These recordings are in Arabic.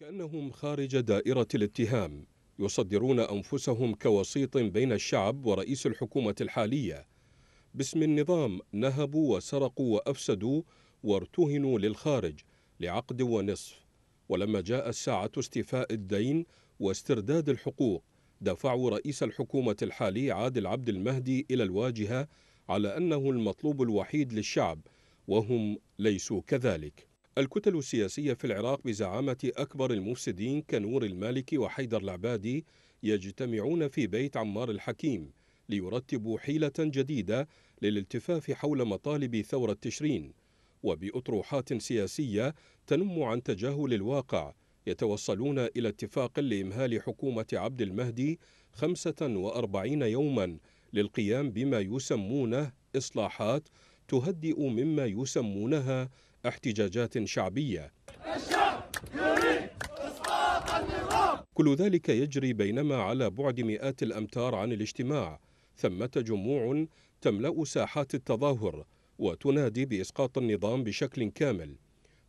كأنهم خارج دائرة الاتهام يصدرون أنفسهم كوسيط بين الشعب ورئيس الحكومة الحالية باسم النظام نهبوا وسرقوا وأفسدوا وارتهنوا للخارج لعقد ونصف ولما جاء الساعة استيفاء الدين واسترداد الحقوق دفعوا رئيس الحكومة الحالي عادل عبد المهدي إلى الواجهة على أنه المطلوب الوحيد للشعب وهم ليسوا كذلك الكتل السياسية في العراق بزعامة أكبر المفسدين كنور المالكي وحيدر العبادي يجتمعون في بيت عمار الحكيم ليرتبوا حيلة جديدة للالتفاف حول مطالب ثورة تشرين وبأطروحات سياسية تنم عن تجاهل الواقع يتوصلون إلى اتفاق لإمهال حكومة عبد المهدي 45 يوما للقيام بما يسمونه إصلاحات تهدئ مما يسمونها احتجاجات شعبية كل ذلك يجري بينما على بعد مئات الأمتار عن الاجتماع ثمة جموع تملأ ساحات التظاهر وتنادي بإسقاط النظام بشكل كامل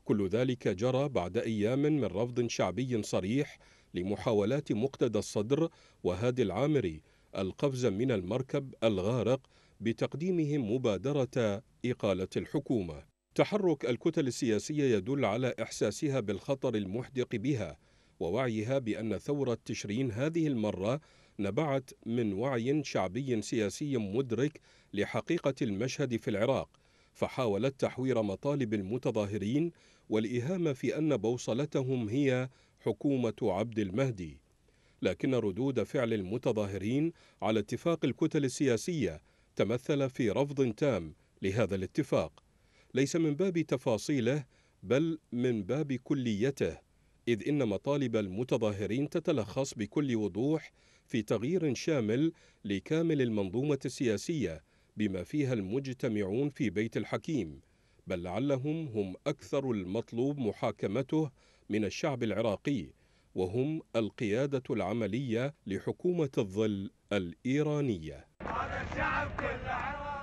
كل ذلك جرى بعد أيام من رفض شعبي صريح لمحاولات مقتدى الصدر وهادي العامري القفز من المركب الغارق بتقديمهم مبادرة إقالة الحكومة تحرك الكتل السياسية يدل على إحساسها بالخطر المحدق بها ووعيها بأن ثورة تشرين هذه المرة نبعت من وعي شعبي سياسي مدرك لحقيقة المشهد في العراق فحاولت تحوير مطالب المتظاهرين والإهامة في أن بوصلتهم هي حكومة عبد المهدي لكن ردود فعل المتظاهرين على اتفاق الكتل السياسية تمثل في رفض تام لهذا الاتفاق ليس من باب تفاصيله بل من باب كليته اذ ان مطالب المتظاهرين تتلخص بكل وضوح في تغيير شامل لكامل المنظومه السياسيه بما فيها المجتمعون في بيت الحكيم بل لعلهم هم اكثر المطلوب محاكمته من الشعب العراقي وهم القياده العمليه لحكومه الظل الايرانيه هذا الشعب